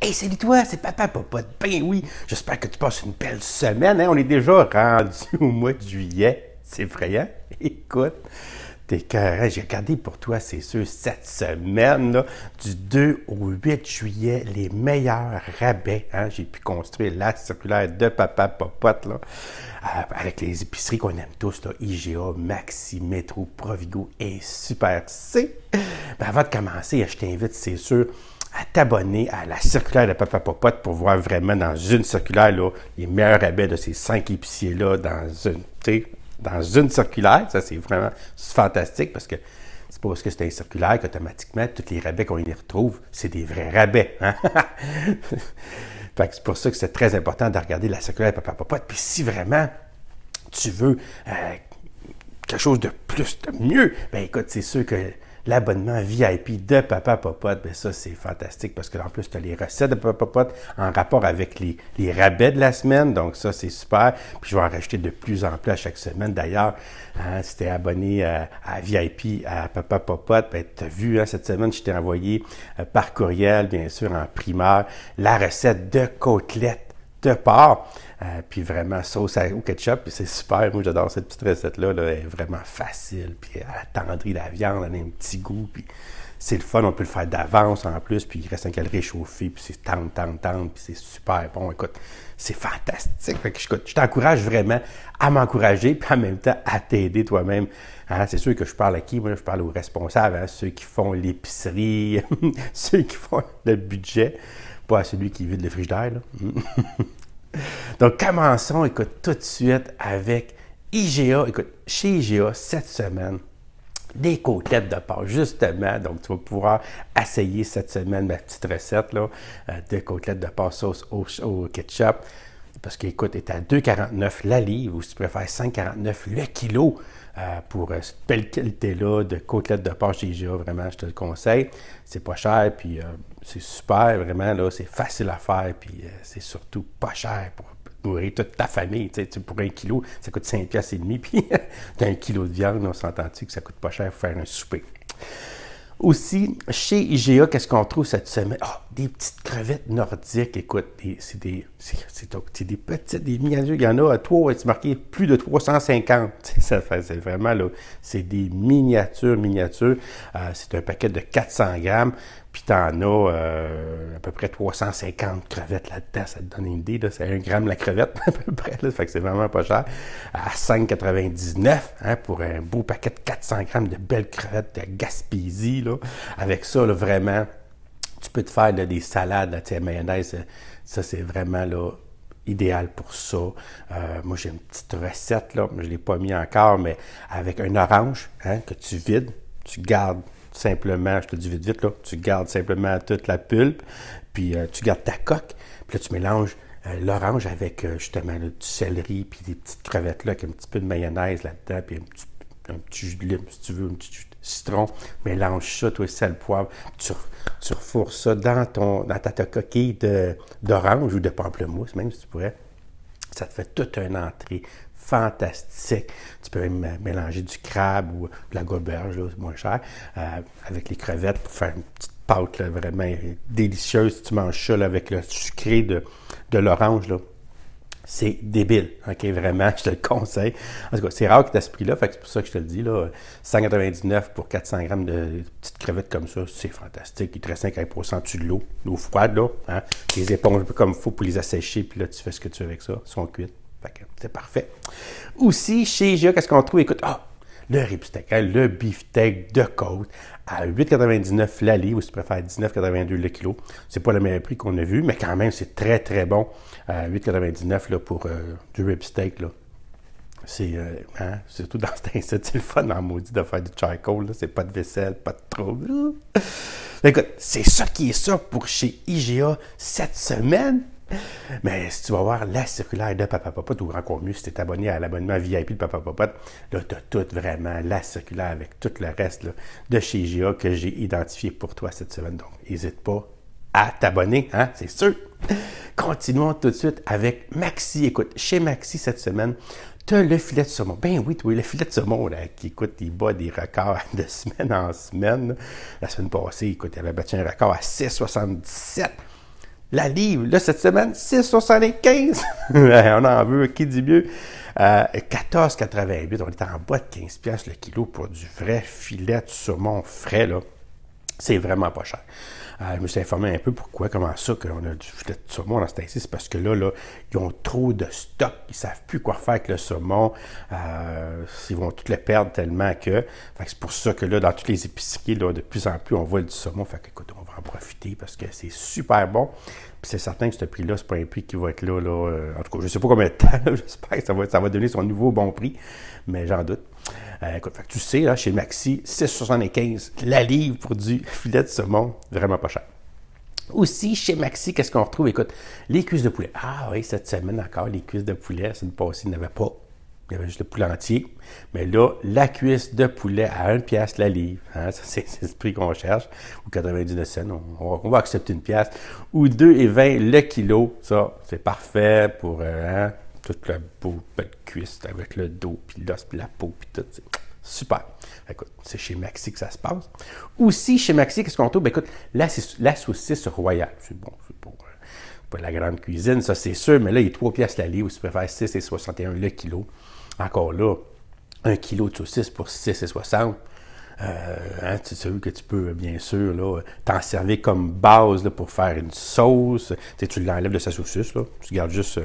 Hey, salut toi, c'est Papa Popote, Ben, oui. J'espère que tu passes une belle semaine. Hein? On est déjà rendu au mois de juillet. C'est effrayant. Hein? Écoute, t'es carré. J'ai regardé pour toi, c'est sûr, cette semaine, du 2 au 8 juillet, les meilleurs rabais. Hein. J'ai pu construire la circulaire de Papa Popote, là, euh, avec les épiceries qu'on aime tous, IGA, Maxi, Métro, Provigo et Super C. Ben, avant de commencer, je t'invite, c'est sûr, à t'abonner à la circulaire de Papa Popote pour voir vraiment dans une circulaire là, les meilleurs rabais de ces cinq épiciers-là dans une, dans une circulaire. Ça, c'est vraiment fantastique parce que c'est pas parce que c'est un circulaire qu'automatiquement, tous les rabais qu'on y retrouve, c'est des vrais rabais. Hein? c'est pour ça que c'est très important de regarder la circulaire de Papa Popote. Puis si vraiment tu veux euh, quelque chose de plus, de mieux, ben écoute, c'est sûr que l'abonnement VIP de Papa Popote, bien ça, c'est fantastique parce que en plus, tu as les recettes de Papa Popote en rapport avec les, rabais de la semaine. Donc, ça, c'est super. Puis, je vais en rajouter de plus en plus à chaque semaine. D'ailleurs, hein, si tu abonné euh, à VIP à Papa Popote, ben, tu as vu, hein, cette semaine, je t'ai envoyé euh, par courriel, bien sûr, en primaire, la recette de côtelettes de part euh, puis vraiment, sauce au ketchup, puis c'est super. Moi, j'adore cette petite recette-là. Elle est vraiment facile, puis elle attendrit la viande, elle a un petit goût, puis c'est le fun. On peut le faire d'avance en plus, puis il reste un qu'elle réchauffer, puis c'est tendre, tendre, tendre, puis c'est super bon. Écoute, c'est fantastique. je t'encourage vraiment à m'encourager, puis en même temps à t'aider toi-même. Hein, c'est sûr que je parle à qui? Moi, je parle aux responsables, hein, ceux qui font l'épicerie, ceux qui font le budget pas à celui qui vide le frigidaire. Donc, commençons, écoute, tout de suite avec IGA. Écoute, chez IGA, cette semaine, des côtelettes de porc, justement. Donc, tu vas pouvoir essayer cette semaine ma petite recette là, euh, de côtelettes de porc sauce au, ketchup. Parce qu'écoute, est à 2,49 la livre ou si tu préfères 5,49 le kilo. Euh, pour euh, cette belle là de côtelettes de porc vraiment, je te le conseille. C'est pas cher, puis euh, c'est super, vraiment, là, c'est facile à faire, puis c'est surtout pas cher pour nourrir toute ta famille. Tu pour un kilo, ça coûte 5 pièces et demi, puis t'as un kilo de viande, on s'entend-tu que ça coûte pas cher pour faire un souper. Aussi, chez IGA, qu'est-ce qu'on trouve cette semaine? Ah, des petites crevettes nordiques. Écoute, c'est des, c'est des, petites, des miniatures. Il y en a à trois, c'est marqué plus de 350. c'est vraiment, là, c'est des miniatures, miniatures. Euh, c'est un paquet de 400 grammes. Puis t'en as, euh, à peu près 350 crevettes là-dedans. Ça te donne une idée, c'est 1 gramme la crevette à peu près. ça fait que c'est vraiment pas cher. À 5,99 hein, pour un beau paquet de 400 grammes de belles crevettes de Gaspésie. Avec ça, vraiment, tu peux te faire des salades, là, la mayonnaise. Euh, ça, c'est vraiment là, idéal pour ça. Euh, moi, j'ai une petite recette, là, je ne l'ai pas mis encore, mais avec un orange hein, que tu vides, tu gardes simplement, je te dis vite, vite, tu gardes simplement toute la pulpe, puis euh, tu gardes ta coque, puis là, tu mélanges euh, l'orange avec euh, justement du céleri, puis des petites crevettes là, avec un petit peu de mayonnaise là-dedans, puis un petit, jus de lime, si tu veux, un petit jus de citron. Mélange ça, toi, sel, poivre. Tu, tu ça dans, ton, dans ta, ta coquille d'orange ou de pamplemousse, même si tu pourrais. Ça te fait toute une entrée fantastique. Tu peux même mélanger du crabe ou de la goberge, c'est moins cher, euh, avec les crevettes pour faire une petite pâte vraiment délicieuse. Tu manges ça avec le sucré de, de l'orange. C'est débile, ok, vraiment, je te le conseille. En tout cas, c'est rare que tu ce prix-là, c'est pour ça que je te le dis, là, 199 pour 400 grammes de petites crevettes comme ça, c'est fantastique. Il te reste 50 dessus de l'eau, l'eau froide, là, hein? les éponges comme il faut pour les assécher, puis là, tu fais ce que tu veux avec ça, ils sont cuites c'est parfait. Aussi, chez IGA, qu'est-ce qu'on trouve? Écoute, ah, le ripsteak, steak, hein, le beefsteak de côte à 8,99 l'allée, ou si tu préfères 19,82 le kilo. C'est pas le meilleur prix qu'on a vu, mais quand même, c'est très, très bon euh, à 8,99 pour euh, du ripsteak. Euh, hein, c'est, surtout dans cet insecte, c'est le fun en maudit de faire du charcoal. C'est pas de vaisselle, pas de trouble. Écoute, c'est ça qui est ça pour chez IGA cette semaine. Mais si tu vas voir la circulaire de Papa Popote, ou encore mieux, si tu es abonné à l'abonnement VIP de Papa Popote, là, tu as tout vraiment, la circulaire avec tout le reste de chez GA que j'ai identifié pour toi cette semaine. Donc, n'hésite pas à t'abonner, hein, c'est sûr. Continuons tout de suite avec Maxi. Écoute, chez Maxi cette semaine, tu as le filet de saumon. Ben oui, oui, le filet de saumon, là, qui, écoute, il bat des records de semaine en semaine. La semaine passée, écoute, il avait battu un record à 6,77 la livre, là, cette semaine, 6,75. on en veut, qui dit mieux? 14,88. Euh, on est en bas de 15$ le kilo pour du vrai filet de saumon frais, là. C'est vraiment pas cher. Euh, je me suis informé un peu pourquoi, comment ça, qu'on a du de saumon dans ce temps-ci. C'est parce que là, là, ils ont trop de stock. Ils ne savent plus quoi faire avec le saumon. Euh, ils vont toutes le perdre tellement que. c'est pour ça que là, dans toutes les épiceries, de plus en plus, on voit du saumon. Fait que, écoute, on va en profiter parce que c'est super bon. Puis c'est certain que ce prix-là, c'est pas un prix qui va être là. là euh, en tout cas, je ne sais pas combien de temps. J'espère que ça va, ça va donner son nouveau bon prix, mais j'en doute. Euh, écoute, tu sais, là, chez Maxi, 6,75 la livre pour du filet de saumon, vraiment pas cher. Aussi, chez Maxi, qu'est-ce qu'on retrouve? Écoute, les cuisses de poulet. Ah oui, cette semaine encore, les cuisses de poulet, ça ne passait, il n'y avait pas. Il y avait juste le poulet entier. Mais là, la cuisse de poulet à 1 pièce la livre. Hein, c'est, le prix qu'on cherche. Ou 99 cents. On, on, va accepter une pièce. Ou 2,20 le kilo. Ça, c'est parfait pour... Euh, hein, toute la boue, de cuisse, avec le dos, puis l'os, puis la peau, puis tout. Super. Écoute, c'est chez Maxi que ça se passe. Aussi, chez Maxi, qu'est-ce qu'on trouve? Ben, écoute, là, c'est la saucisse royale. C'est bon, c'est hein. pour la grande cuisine, ça c'est sûr, mais là, il y a 3 piastres la livre, si tu préfères 6 et 61 le kilo. Encore là, un kilo de saucisse pour 6 et 60. Euh, c'est hein, que tu peux, bien sûr, t'en servir comme base pour faire une sauce. Tu, sais, l'enlèves de sa saucisse, là. tu gardes juste euh,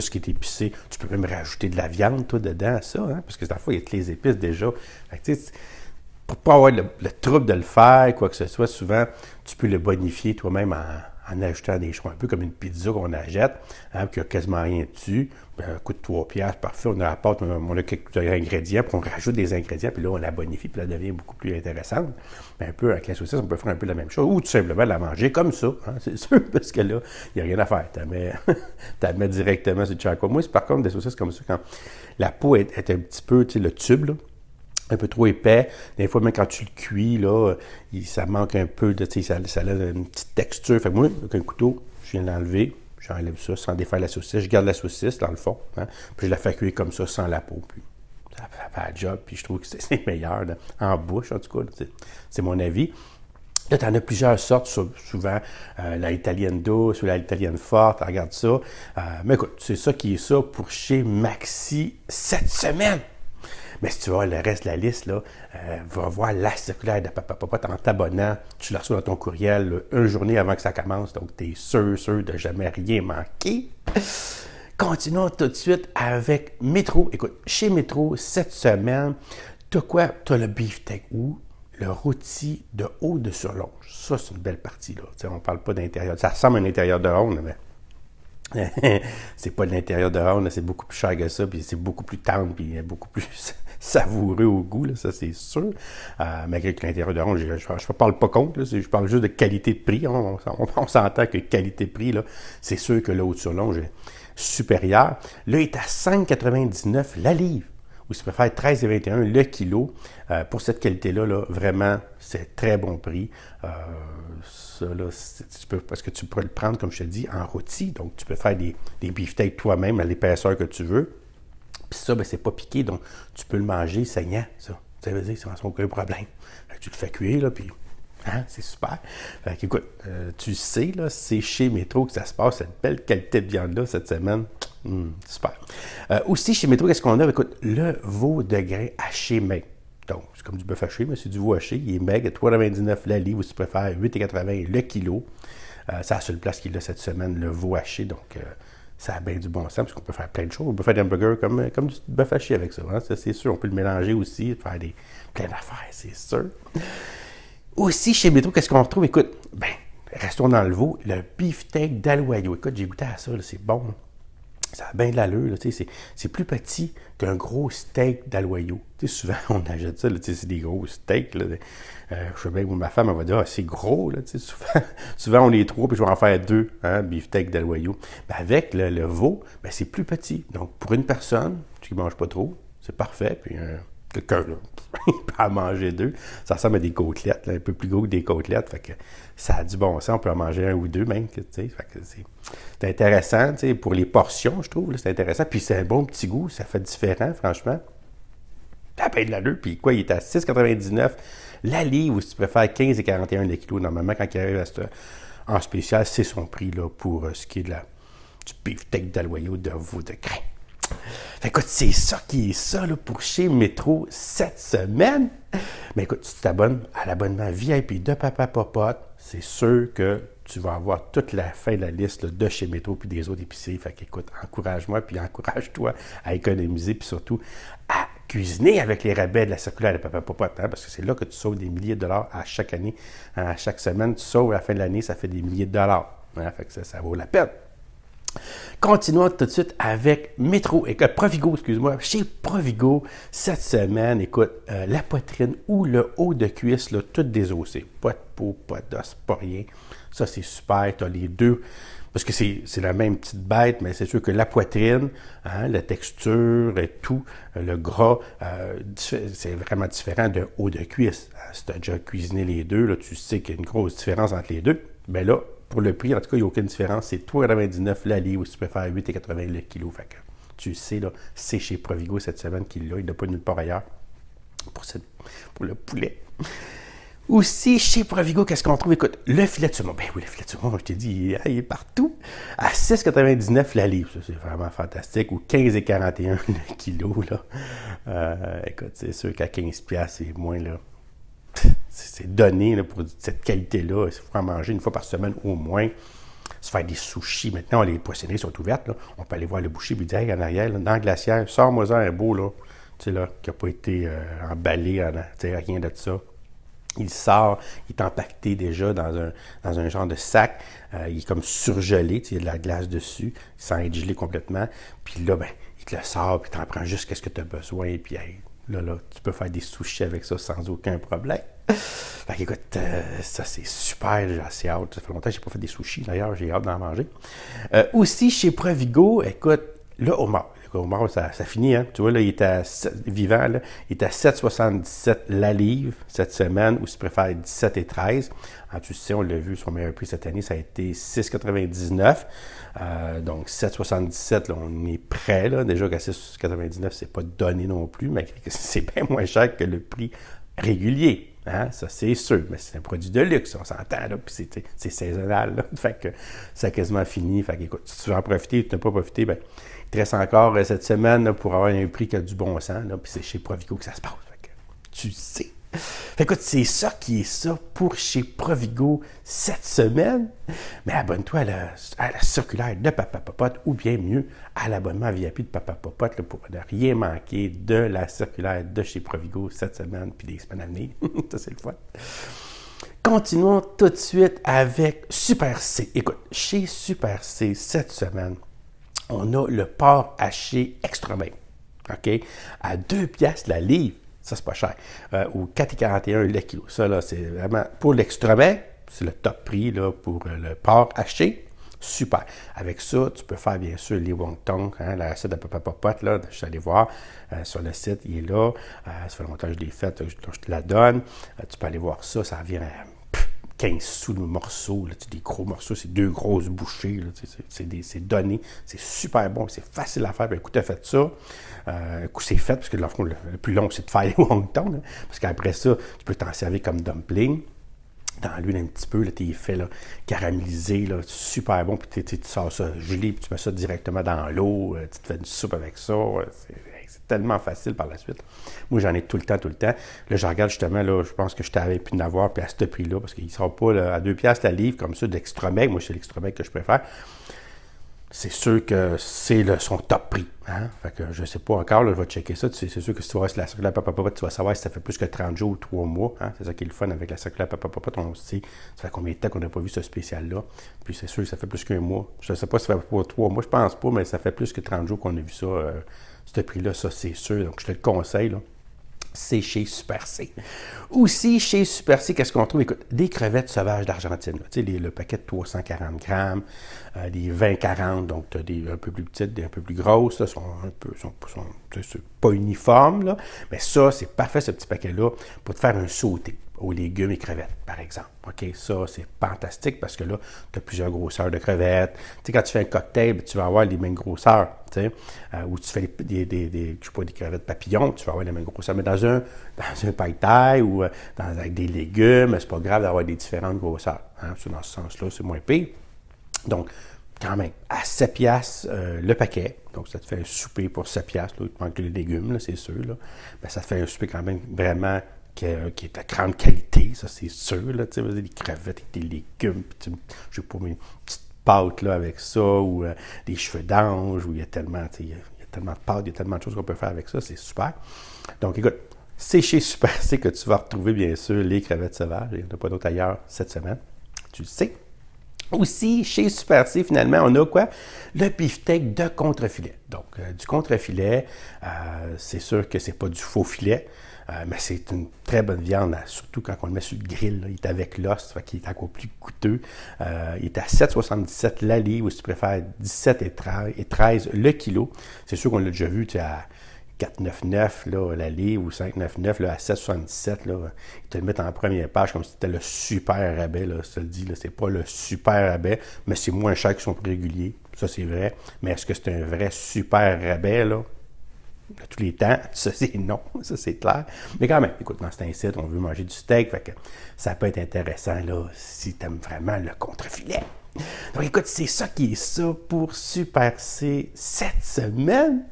ce qui est épicé. Tu peux même rajouter de la viande, toi, dedans, ça, hein? parce que parfois, il y a les épices déjà. pour ne pas avoir le, le trouble de le faire, quoi que ce soit, souvent, tu peux le bonifier toi-même en, en ajoutant des choix, un peu comme une pizza qu'on achète, hein, qui a quasiment rien dessus, un ben, coûte 3 piastres, parfait, on apporte, euh, on a quelques ingrédients, puis on rajoute des ingrédients, puis là, on la bonifie, puis là, elle devient beaucoup plus intéressante. Ben, un peu avec la saucisse, on peut faire un peu la même chose, ou tout simplement la manger comme ça, hein, c'est sûr, parce que là, il n'y a rien à faire. Tu la mets, directement sur le charcoal. Moi, c'est par contre des saucisses comme ça, quand la peau est, est un petit peu, tu sais, le tube, là, un peu trop épais. Des fois, même quand tu le cuis, là, euh, ça manque un peu de. Ça, ça a une petite texture. Fait moi, avec un couteau, je viens l'enlever, j'enlève ça sans défaire la saucisse. Je garde la saucisse dans le fond. Hein, puis je la fais cuire comme ça sans la peau. Puis ça fait pas job. Puis je trouve que c'est meilleur en bouche, en tout cas. C'est mon avis. Là, tu en as plusieurs sortes, souvent euh, la italienne douce ou la italienne forte, regarde ça. Euh, mais écoute, c'est ça qui est ça pour chez Maxi cette semaine. Mais si tu vois le reste de la liste, là, euh, va voir la circulaire de Papa Papa en t'abonnant. Tu la reçois dans ton courriel une journée avant que ça commence, donc tu es sûr, sûr de jamais rien manquer. Continuons tout de suite avec Métro. Écoute, chez Métro, cette semaine, tu quoi? Tu as le beefsteak ou le rôti de haut de surlonge. Ça, c'est une belle partie. on ne parle pas d'intérieur. Ça ressemble à un intérieur de ronde, mais c'est pas de l'intérieur ronde. c'est beaucoup plus cher que ça, puis c'est beaucoup plus tendre, puis euh, beaucoup plus savoureux au goût, ça c'est sûr. Euh, malgré que l'intérieur de ronde, je ne parle pas contre, je parle juste de qualité de prix. Hein. On, s'entend que qualité de prix, c'est sûr que l'autre sur longe est supérieur. Là, il est à 5,99 la livre ou si tu préfères 13 et 21 le kilo. Euh, pour cette qualité-là, là, vraiment, c'est très bon prix. Euh, ça, parce que tu peux le prendre, comme je te dis, en rôti. Donc, tu peux faire des, des beefsteaks toi-même à l'épaisseur que tu veux. Puis ça, ben, c'est pas piqué, donc tu peux le manger saignant, ça. Ça veut dire que sans aucun problème. tu le fais cuire, là, puis hein, c'est super. écoute, euh, tu sais, là, c'est chez Métro que ça se passe, cette belle qualité de viande-là cette semaine. Hmm, super. Euh, aussi, chez Métro, qu'est-ce qu'on a? Écoute, le veau de grain haché maigre. Donc, c'est comme du bœuf haché, mais c'est du veau haché. Il est maigre, 3,99 la livre, ou si tu préfères, 8,80 le kilo. Euh, c'est la seule place qu'il a cette semaine, le veau haché. Donc, euh, ça a bien du bon sens, parce qu'on peut faire plein de choses. On peut faire des hamburgers comme, comme du bœuf haché avec ça, hein. ça c'est sûr. On peut le mélanger aussi, faire des, plein d'affaires, c'est sûr. Aussi, chez Métro, qu'est-ce qu'on retrouve? Écoute, ben, restons dans le veau, le beefsteak d'Aloyo. Écoute, j'ai goûté à ça, c'est bon ça a bien de l'allure. C'est plus petit qu'un gros steak d'aloyau. Souvent, on achète ça, c'est des gros steaks. Là, euh, je sais bien ma femme elle va dire ah, c'est gros. Là, souvent, souvent, on est trois, puis je vais en faire deux, hein, beefsteak d'aloyau. Ben, avec le, veau, ben, c'est plus petit. Donc, pour une personne qui ne mange pas trop, c'est parfait. Puis, quelqu'un, en manger deux. Ça ressemble à des côtelettes, un peu plus gros que des côtelettes. que ça a du bon sens, on peut en manger un ou deux même. c'est intéressant pour les portions, je trouve. C'est intéressant. Puis c'est un bon petit goût, ça fait différent, franchement. T'as paye de la puis quoi, il est à 6,99 la livre, ou si tu préfères 15,41 le kilo. Normalement, quand il arrive ce, en spécial, c'est son prix là, pour euh, ce qui est de la, du beefsteak d'aloyau de veau de crème écoute, c'est ça qui est ça pour chez Métro cette semaine. Mais écoute, si tu t'abonnes à l'abonnement VIP de Papa Popote, c'est sûr que tu vas avoir toute la fin de la liste de chez Métro puis des autres épiceries. Fait écoute, encourage-moi puis encourage-toi à économiser puis surtout à cuisiner avec les rabais de la circulaire de Papa Popote, hein, parce que c'est là que tu sauves des milliers de dollars à chaque année. Hein, à chaque semaine, tu sauves à la fin de l'année, ça fait des milliers de dollars. Hein. fait que ça vaut la peine. Continuons tout de suite avec Métro, et euh, Provigo, excuse-moi. Chez Provigo, cette semaine, écoute, euh, la poitrine ou le haut de cuisse, là, tout désossé. Pas de peau, pas d'os, pas rien. Ça, c'est super. Tu as les deux. Parce que c'est la même petite bête, mais c'est sûr que la poitrine, hein, la texture et tout, euh, le gras, c'est vraiment différent de haut de cuisse. Si tu as déjà cuisiné les deux, là, tu sais qu'il y a une grosse différence entre les deux. Mais ben là, pour le prix, en tout cas, il n'y a aucune différence. C'est 3,99 livre ou si tu peux faire 8,80 le kilo. tu sais, là, c'est chez Provigo cette semaine qu'il l'a. Il n'a pas nulle part ailleurs pour, le poulet. Aussi, chez Provigo, qu'est-ce qu'on trouve? Écoute, le filet de saumon. Ben oui, le filet de saumon, je t'ai dit, il est partout. À 6,99 la livre. Ça, c'est vraiment fantastique. Ou 15,41 le kilo, là. Euh, écoute, c'est sûr qu'à 15$, c'est moins, là c'est donné pour cette qualité-là. Il faut en manger une fois par semaine au moins. Se faire des sushis. Maintenant, les poissonneries sont ouvertes. On peut aller voir le boucher et dire en arrière, dans la glacière, sors-moi un beau là, là, qui n'a pas été euh, emballé, rien de ça. Il sort, il est empaqueté déjà dans un, genre de sac. Euh, il est comme surgelé, il y a de la glace dessus, sans être gelé complètement. Puis là, ben, il te le sort, puis tu en prends juste ce que tu as besoin. Puis là, là, tu peux faire des sushis avec ça sans aucun problème. Fait écoute euh, ça c'est super, j'ai assez hâte. Ça fait longtemps que j'ai pas fait des sushis d'ailleurs, j'ai hâte d'en manger. Euh, aussi chez Provigo, écoute, là Omar Omar ça, ça finit, hein? Tu vois, là, il est à vivant, il est à 7,77 la livre cette semaine, ou si tu préfères 17 et 13. En tu sais, on l'a vu, son meilleur prix cette année, ça a été 6,99. Euh, donc 7,77, on est prêt, là. Déjà qu'à 6,99, c'est pas donné non plus, mais c'est bien moins cher que le prix régulier. Hein? Ça, c'est sûr. Mais c'est un produit de luxe, on s'entend, puis c'est saisonnal, Fait que c'est quasiment fini. Fait si tu veux en profiter ou tu n'as pas profité, ben, il te reste encore euh, cette semaine pour avoir un prix qui a du bon sens, puis c'est chez Provico que ça se passe. tu sais écoute, c'est ça qui est ça pour chez Provigo cette semaine. Mais abonne-toi à, la, circulaire de Papa Popote ou bien mieux à l'abonnement VIP de Papa Popote pour ne rien manquer de la circulaire de chez Provigo cette semaine puis des semaines à venir. ça, c'est le fun. Continuons tout de suite avec Super C. Écoute, chez Super C cette semaine, on a le porc haché extra bien. OK? À 2 piastres la livre. Ça, c'est pas cher. Euh, ou 4,41 le kilo. Ça, là, c'est vraiment pour l'extremet, c'est le top prix là, pour euh, le porc haché. Super. Avec ça, tu peux faire bien sûr les wontons, hein, la recette de Papa Popote, là, je suis allé voir euh, sur le site, il est là. Euh, ça fait longtemps que je l'ai fait, je, te la donne. tu peux aller voir ça, ça vient 15 sous le morceau, là, des gros morceaux, c'est deux grosses bouchées, c'est donné, c'est super bon, c'est facile à faire. Puis, ben, écoute, as fait ça, euh, écoute, coup c'est fait, parce que le plus long, c'est de faire les wontons, hein, parce qu'après ça, tu peux t'en servir comme dumpling dans l'huile un petit peu, là, t'es fait là, caramélisé, là, super bon, puis tu sors ça gelé, puis tu mets ça directement dans l'eau, euh, tu te fais une soupe avec ça, c'est tellement facile par la suite. Moi, j'en ai tout le temps, tout le temps. Là, je regarde justement, là, je pense que je t'avais pu en avoir, puis à ce prix-là, parce qu'il ne pas à deux piastres la livre, comme ça, d'extremec. Moi, c'est l'extremec que je préfère. C'est sûr que c'est son top prix. Hein? Fait que je ne sais pas encore, là, je vais checker ça. C'est sûr que si tu vas la circulaire tu vas savoir si ça fait plus que 30 jours ou 3 mois. Hein. C'est ça qui est le fun avec la circulaire papa, papa on sait ça fait combien de temps qu'on n'a pas vu ce spécial-là. Puis c'est sûr que ça fait plus qu'un mois. Je ne sais pas si ça fait 3 mois, je pense pas, mais ça fait plus que 30 jours qu'on a vu ça. Euh, ce prix-là, ça c'est sûr. Donc je te le conseille. c'est chez Super C. Aussi, chez Super C, qu'est-ce qu'on trouve? Écoute, des crevettes sauvages d'Argentine. Tu sais, le paquet de 340 grammes, euh, des 20-40, donc tu as des un peu plus petites, des un peu plus grosses, ça sont un peu, pas uniforme, mais ça, c'est parfait, ce petit paquet-là, pour te faire un sauté aux légumes et crevettes, par exemple. OK, ça, c'est fantastique parce que là, tu as plusieurs grosseurs de crevettes. quand tu fais un cocktail, ben, tu vas avoir les mêmes grosseurs, tu sais. Euh, ou tu fais des, des, des pas, des crevettes papillons, tu vas avoir les mêmes grosseurs. Mais dans un, dans un paille-taille ou euh, dans, avec des légumes, c'est pas grave d'avoir des différentes grosseurs. Hein. Dans ce sens-là, c'est moins pire. Donc, quand même, à 7 piastres euh, le paquet, donc ça te fait un souper pour 7 piastres, il te manque les légumes, c'est sûr, là. Ben, ça te fait un souper quand même vraiment qui, est de euh, grande qualité, ça c'est sûr. Là, des crevettes avec des légumes, je je sais pas, mes petites pâtes là, avec ça, ou euh, des cheveux d'ange, où il y a tellement, tellement de pâtes, il y a tellement de choses qu'on peut faire avec ça, c'est super. Donc écoute, c'est chez Super C que tu vas retrouver bien sûr les crevettes sauvages, il n'y en a pas d'autres ailleurs cette semaine, tu le sais. Aussi, chez Super C, finalement, on a quoi? Le beefsteak de contre-filet. Donc, euh, du contre-filet, c'est sûr que c'est pas du faux filet. Euh, mais c'est une très bonne viande, surtout quand on le met sur le grill. Il est avec l'os, fait qu'il est encore plus coûteux. Euh, il est à 7,77 la ou si tu préfères 17 et 13, le kilo. C'est sûr qu'on l'a déjà vu, tu as 4,99 la ou 5,99 à 7,77 ils te le mettent en première page comme si c'était le super rabais là, le c'est pas le super rabais, mais c'est moins cher que sont réguliers. régulier, ça c'est vrai, mais est-ce que c'est un vrai super rabais là tous les temps. Ça, c'est non, ça, c'est clair. Mais quand même, écoute, dans cet site, on veut manger du steak, fait que ça peut être intéressant, là, si t'aimes vraiment le contre donc écoute, c'est ça qui est ça pour Super C cette semaine.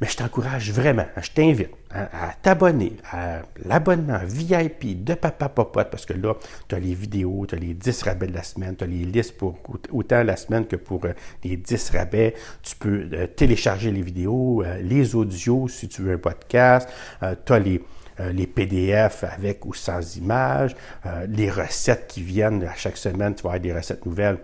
Mais je t'encourage vraiment, hein, je t'invite hein, à, t'abonner à l'abonnement VIP de Papa Popote parce que là, tu as les vidéos, tu as les 10 rabais de la semaine, tu as les listes pour autant la semaine que pour euh, les 10 rabais. Tu peux euh, télécharger les vidéos, euh, les audios si tu veux un podcast, tu as les euh, les PDF avec ou sans images, euh, les recettes qui viennent à chaque semaine, tu vas avoir des recettes nouvelles.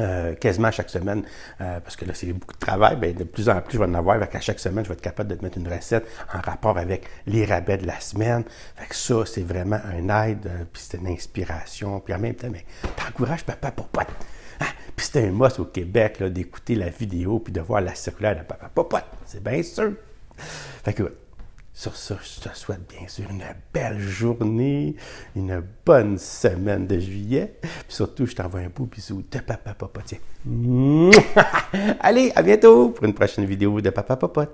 Euh, quasiment quasiment chaque semaine, parce que là, c'est beaucoup de travail, bien, de plus en plus, je vais en avoir. Fait à chaque semaine, je vais être capable de te mettre une recette en rapport avec les rabais de la semaine. Fait que ça, c'est vraiment un aide, puis c'est une inspiration. Puis en même temps, mais t'encourages papa popote. Ah, hein? puis c'était un must au Québec d'écouter la vidéo puis de voir la circulaire de papa popote. C'est bien sûr. Fait que, sur ce, je te souhaite bien sûr une belle journée, une bonne semaine de juillet. Puis surtout, je t'envoie un beau bisou de Papa Popote. Allez, à bientôt pour une prochaine vidéo de Papa papa